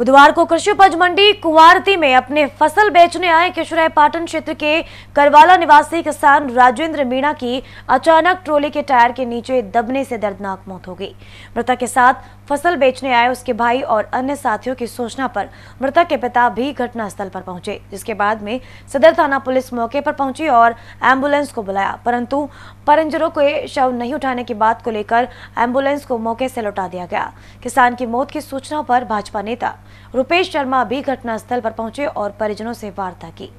बुधवार को कृषि उपज मंडी कुवारती में अपने फसल बेचने आए किशोराय पाटन क्षेत्र के करवाला निवासी किसान राजेंद्र मीणा की अचानक ट्रोली के टायर के नीचे दबने से दर्दनाक मौत हो गई मृतक के साथ फसल बेचने आए उसके भाई और अन्य साथियों की सूचना पर मृतक के पिता भी घटनास्थल पर पहुंचे जिसके बाद में सदर थाना पुलिस मौके पर पहुंची और एम्बुलेंस को बुलाया परंतु परिंजरों के शव नहीं उठाने की बात को लेकर एम्बुलेंस को मौके से लौटा दिया गया किसान की मौत की सूचना पर भाजपा नेता रुपेश शर्मा भी घटनास्थल पर पहुंचे और परिजनों से वार्ता की